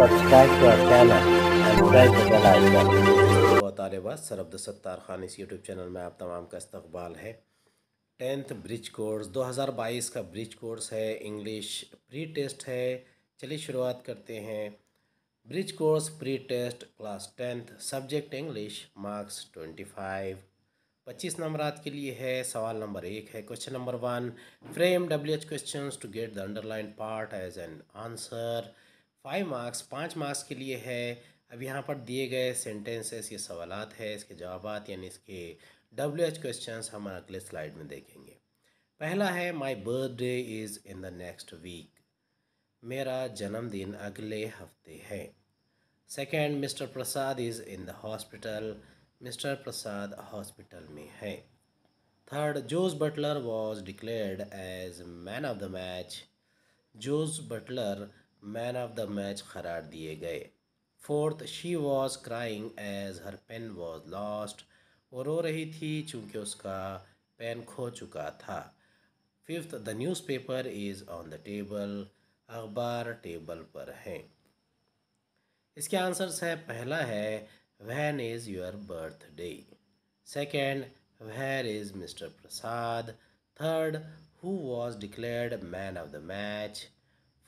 subscribe to our channel and press the bell icon. तालबा सरबद Sattar Khan इस YouTube channel में आप तमाम का इस्तबाल है टेंथ ब्रिज कोर्स 2022 का ब्रिज कोर्स है इंग्लिश प्री टेस्ट है चलिए शुरुआत करते हैं bridge course pre test class tenth subject English marks twenty five पच्चीस नंबर के लिए है सवाल नंबर एक है question number one frame W H question to get the underline part as an answer five marks पाँच मार्क्स के लिए है अब यहाँ पर दिए गए सेंटेंसेस ये सवाल है इसके जवाब यानी इसके डब्ल्यू एच क्वेश्चन हम अगले स्लाइड में देखेंगे पहला है my birthday is in the next week मेरा जन्मदिन अगले हफ्ते है second mister Prasad is in the hospital mister Prasad hospital में है third Jos Buttler was declared as man of the match Jos Buttler man of the match करार दिए गए fourth she was crying as her pen was lost वो रो रही थी चूँकि उसका पेन खो चुका था fifth the newspaper is on the table अखबार टेबल पर हैं इसके आंसर्स है पहला है when is your birthday second where is mister Prasad third who was declared man of the match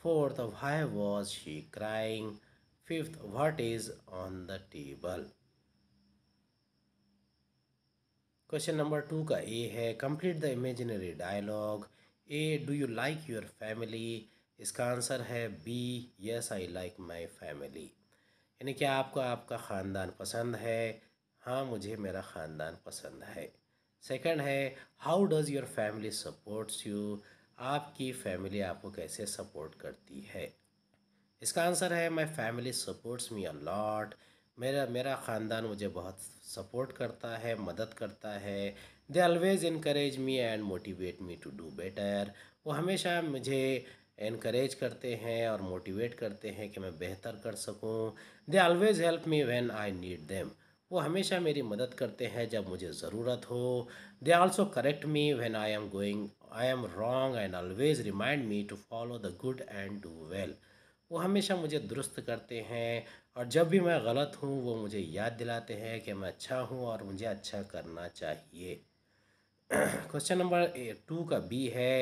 Fourth, why was she crying? Fifth, what is on the table? Question number two का A है complete the imaginary dialogue A do you like your family इसका answer है B yes I like my family यानी कि आपको आपका ख़ानदान पसंद है हाँ मुझे मेरा ख़ानदान पसंद है सेकंड है how does your family supports you आपकी फैमिली आपको कैसे सपोर्ट करती है इसका आंसर है my family supports me a lot मेरा मेरा ख़ानदान मुझे बहुत सपोर्ट करता है मदद करता है they always encourage me and motivate me to do better वो हमेशा मुझे इनक्रेज करते हैं और मोटिवेट करते हैं कि मैं बेहतर कर सकूं they always help me when I need them वो हमेशा मेरी मदद करते हैं जब मुझे ज़रूरत हो they also correct me when I am going I am wrong and always remind me to follow the good and do well वो हमेशा मुझे दुरुस्त करते हैं और जब भी मैं गलत हूँ वो मुझे याद दिलाते हैं कि मैं अच्छा हूँ और मुझे अच्छा करना चाहिए क्वेश्चन नंबर टू का बी है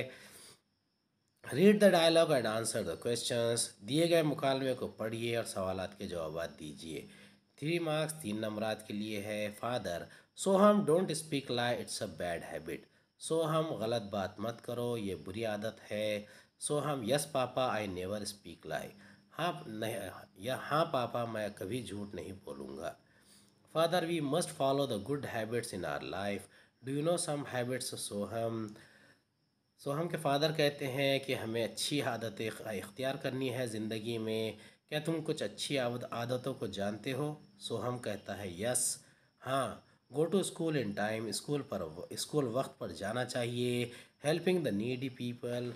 read the dialogue and answer the questions दिए गए मुकालमे को पढ़िए और सवाल के जवाब दीजिए थ्री मार्क्स तीन नंबरात के लिए है father Soham don't speak lie it's a bad habit Soham गलत बात मत करो ये बुरी आदत है सो हम yes papa I never speak लाई हाँ नहीं या हाँ पापा मैं कभी झूठ नहीं बोलूँगा father we must follow the good habits in our life do you know some habits Soham Soham के फादर कहते हैं कि हमें अच्छी आदतें इख्तियार करनी है ज़िंदगी में क्या तुम कुछ अच्छी आदतों को जानते हो सोहम कहता है यस हाँ go to school in time school पर स्कूल वक्त पर जाना चाहिए हेल्पिंग द नीडी पीपल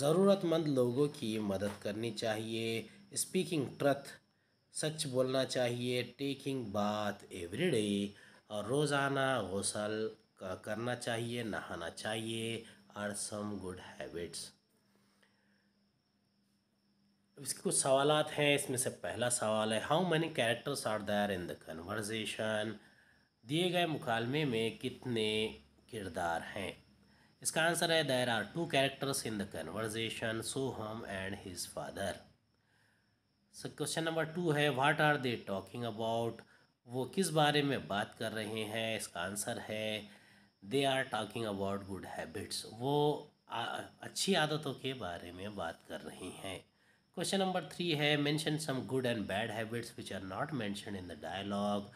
ज़रूरतमंद लोगों की मदद करनी चाहिए स्पीकिंग ट्रथ सच बोलना चाहिए टेकिंग बात एवरी डे और रोज़ाना गसल करना चाहिए नहाना चाहिए आर सम गुड हैबिट्स इसके कुछ सवाल हैं इसमें से पहला सवाल है हाउ मैनी कैरेक्टर्स आर दायर इन द कन्वर्जेशन दिए गए मुकालमे में कितने किरदार हैं इसका आंसर है there are two characters in the conversation Soham and his father question number two है what are they talking about वो किस बारे में बात कर रहे हैं इसका आंसर है they are talking about good habits वो आ, अच्छी आदतों के बारे में बात कर रही हैं क्वेश्चन नंबर थ्री है mention some good and bad habits which are not mention in the dialogue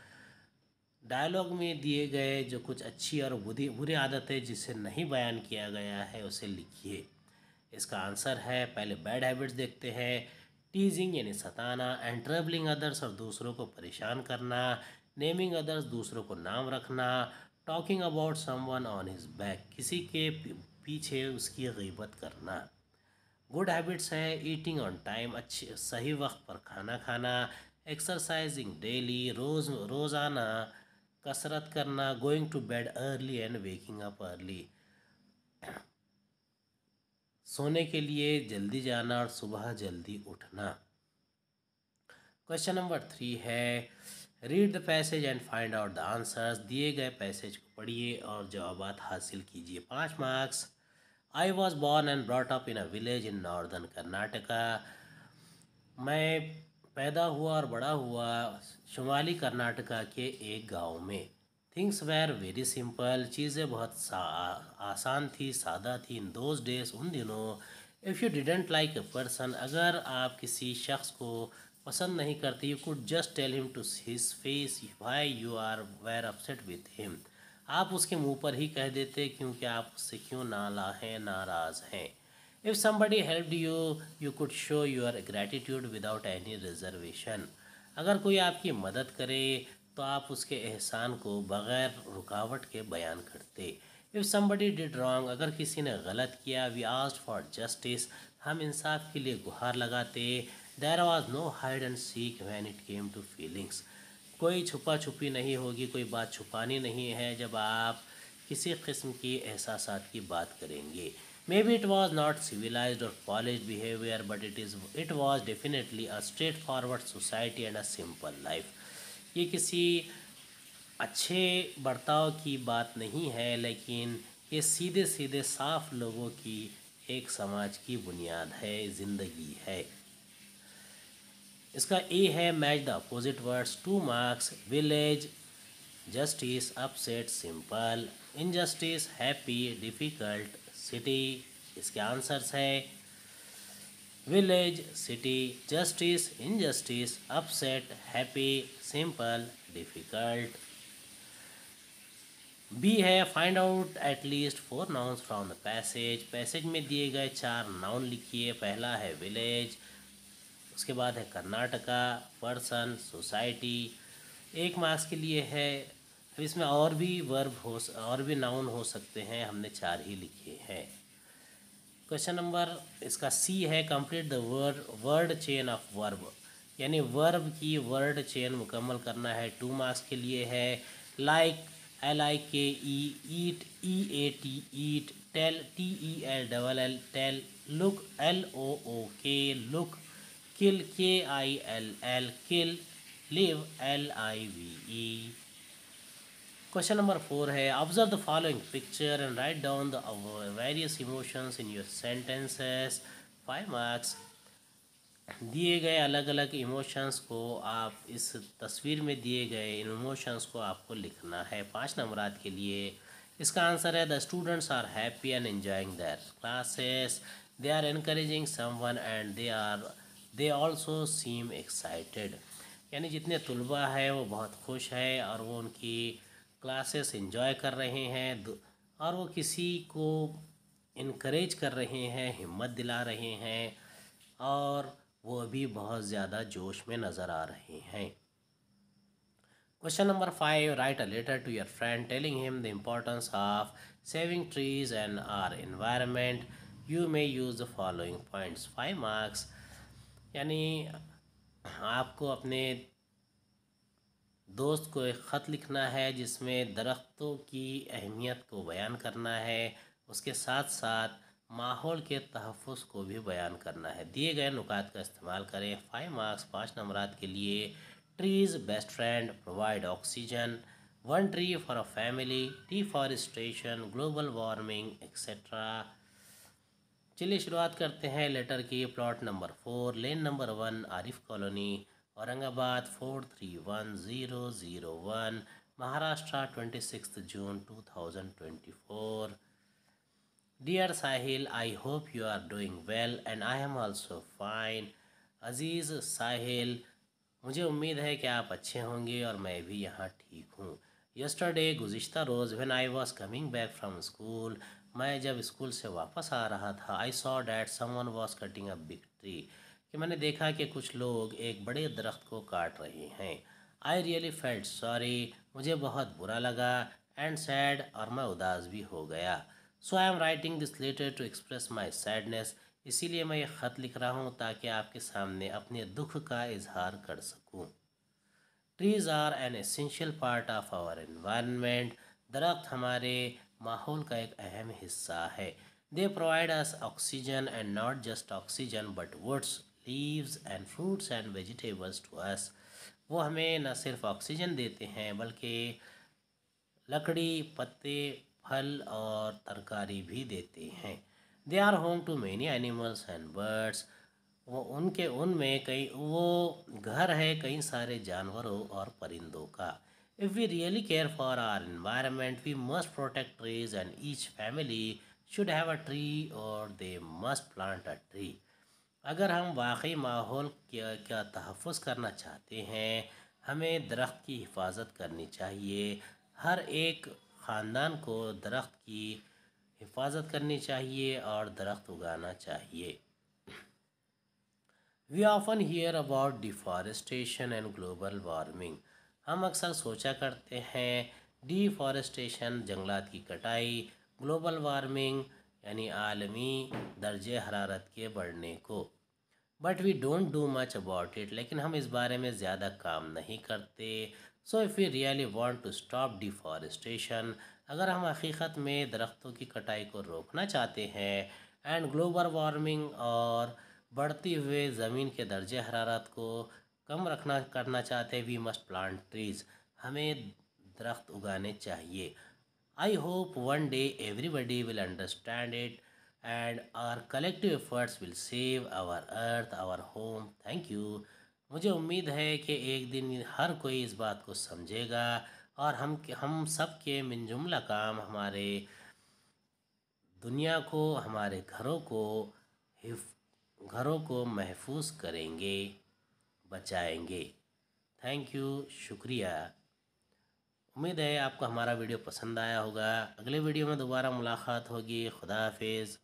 dialogue में दिए गए जो कुछ अच्छी और बुरी बुरी आदतें जिसे नहीं बयान किया गया है उसे लिखिए इसका आंसर है पहले बैड हैबिट्स देखते हैं टीजिंग यानी सताना एंड ट्रेवलिंग अदर्स और दूसरों को परेशान करना नेमिंग अदर्स दूसरों को नाम रखना talking about someone his back किसी के पीछे उसकी गीबत करना गुड हैबिट्स हैं ईटिंग ऑन टाइम अच्छे सही वक्त पर खाना खाना एक्सरसाइजिंग डेली रोज़ रोज़ाना कसरत करना going to bed early and waking up early सोने के लिए जल्दी जाना और सुबह जल्दी उठना क्वेश्चन नंबर थ्री है read the passage and find out the answers दिए गए पैसेज को पढ़िए और जवाब हासिल कीजिए पाँच marks I was born and brought up in a village in northern Karnataka मैं पैदा हुआ और बड़ा हुआ शुमाली कर्नाटका के एक गांव में थिंग्स वेर वेरी सिंपल चीज़ें बहुत सा, आसान थी सादा थी इन दोज डेज उन दिनों if you didn't like a person अगर आप किसी शख्स को पसंद नहीं करते you could just tell him to his face why you are were upset with him आप उसके मुंह पर ही कह देते क्योंकि आप उससे क्यों नाला हैं नाराज़ हैं if somebody help you you could show your gratitude without any reservation अगर कोई आपकी मदद करे तो आप उसके एहसान को बग़ैर रुकावट के बयान करते इफ़ समबडी डिड रॉन्ग अगर किसी ने गलत किया वी आस्ट फॉर जस्टिस हम इंसाफ के लिए गुहार लगाते there was no hide and seek when it came to feelings कोई छुपा छुपी नहीं होगी कोई बात छुपानी नहीं है जब आप किसी किस्म की एहसास की बात करेंगे maybe it was not civilize or polish behaviour but it is it was definitely a straightforward society and a simple life ये किसी अच्छे बर्ताव की बात नहीं है लेकिन ये सीधे सीधे साफ लोगों की एक समाज की बुनियाद है ज़िंदगी है इसका ए है match the opposite words two marks village justice upset simple injustice happy difficult city इसके आंसर्स है village city justice injustice upset happy simple difficult B है find out at least four nouns from the passage passage में दिए गए चार noun लिखिए पहला है विलेज उसके बाद है कर्नाटका पर्सन सोसाइटी एक मार्क्स के लिए है अब इसमें और भी वर्ब हो और भी नाउन हो सकते हैं हमने चार ही लिखे हैं क्वेश्चन नंबर इसका सी है complete the word word chain of verb यानी वर्ब की वर्ड चेन मुकम्मल करना है टू मार्क्स के लिए है like L I K E eat E A T eat tell T E L double L tell look L O O K look kill K I L L kill live L I V E question number four है observe the following picture and write down the various emotions in your sentences five marks दिए गए अलग अलग emotions को आप इस तस्वीर में दिए गए इन इमोशंस को आपको लिखना है पाँच नंबर के लिए इसका आंसर है the students are happy and enjoying their classes they are encouraging someone and they are they also seem excited यानी जितने तलबा हैं वो बहुत खुश है और वो उनकी क्लासेस इंजॉय कर रहे हैं और वो किसी को इनक्रेज कर रहे हैं हिम्मत दिला रहे हैं और वो भी बहुत ज़्यादा जोश में नज़र आ रहे हैं question number five write a letter to your friend telling him the importance of saving trees and our environment you may use the following points five marks यानी आपको अपने दोस्त को एक ख़त लिखना है जिसमें दरख्तों की अहमियत को बयान करना है उसके साथ साथ माहौल के तहफ़ को भी बयान करना है दिए गए नुकात का इस्तेमाल करें फाइव मार्क्स पाँच नंबर के लिए trees best friend provide oxygen one tree for a family deforestation global warming etcetera चलिए शुरुआत करते हैं लेटर की plot number four lane number one Arif colony Aurangabad four three one zero zero one Maharashtra twenty six June two thousand twenty four dear Sahil I hope you are doing well and I am also fine अजीज़ साहिल मुझे उम्मीद है कि आप अच्छे होंगे और मैं भी यहाँ ठीक हूँ यस्टरडे गुज्तर रोज़ when I was coming back from school मैं जब स्कूल से वापस आ रहा था I saw that someone was cutting a big tree कि मैंने देखा कि कुछ लोग एक बड़े दरख्त को काट रहे हैं आई रियली फेल्ट सॉरी मुझे बहुत बुरा लगा एंड सैड और मैं उदास भी हो गया so I am writing this letter to express my sadness इसीलिए मैं ये ख़त लिख रहा हूँ ताकि आपके सामने अपने दुख का इजहार कर सकूँ trees are an essential part of our environment दरख्त हमारे माहौल का एक अहम हिस्सा है they provide us oxygen and not just oxygen but woods leaves and fruits and vegetables to us वो हमें न सिर्फ ऑक्सीजन देते हैं बल्कि लकड़ी पत्ते फल और तरकारी भी देते हैं they are home to many animals and birds वो उनके उनमें कई वो घर है कई सारे जानवरों और परिंदों का If we really care for our environment, we must protect trees and each family should have a tree or they must plant a tree. अगर हम वाकई माहौल का क्या तहफ़ करना चाहते हैं हमें दरख्त की हिफाजत करनी चाहिए हर एक ख़ानदान को दरख्त की हिफाजत करनी चाहिए और दरख्त उगाना चाहिए we often hear about deforestation and global warming हम अक्सर सोचा करते हैं डिफॉरेस्टेशन जंगलात की कटाई ग्लोबल वार्मिंग यानी आलमी दर्ज हरारत के बढ़ने को but we don't do much about it लेकिन हम इस बारे में ज़्यादा काम नहीं करते so if you really want to stop deforestation अगर हम हकीकत में दरख्तों की कटाई को रोकना चाहते हैं एंड ग्लोबल वार्मिंग और बढ़ती हुए ज़मीन के दर्ज हरारत को कम रखना करना चाहते हैं वी मस्ट प्लांट ट्रीज हमें दरख्त उगाने चाहिए I hope one day everybody will understand it and our collective efforts will save our earth our home thank you मुझे उम्मीद है कि एक दिन हर कोई इस बात को समझेगा और हम हम सब के मंजुमला काम हमारे दुनिया को हमारे घरों को घरों को महफूज करेंगे बचाएंगे थैंक यू शुक्रिया उम्मीद है आपको हमारा वीडियो पसंद आया होगा अगले वीडियो में दोबारा मुलाकात होगी खुदा हाफिज़